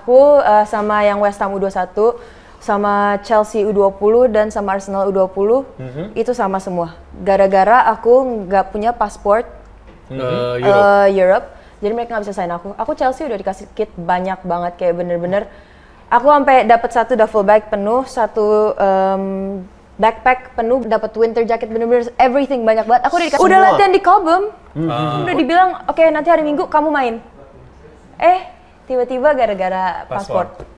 Aku uh, sama yang West Ham U21, sama Chelsea U20 dan sama Arsenal U20 mm-hmm. itu sama semua. Gara-gara aku nggak punya paspor mm-hmm. uh, eh, eh, Europe. Europe, jadi mereka nggak bisa sign aku. Aku Chelsea udah dikasih kit banyak banget kayak bener-bener. Aku sampai dapat satu duffel bag penuh, satu um, backpack penuh dapat winter jacket bener-bener everything banyak banget aku udah dikasih udah latihan di Cobham mm -hmm. udah dibilang oke okay, nanti hari minggu kamu main eh tiba-tiba gara-gara paspor.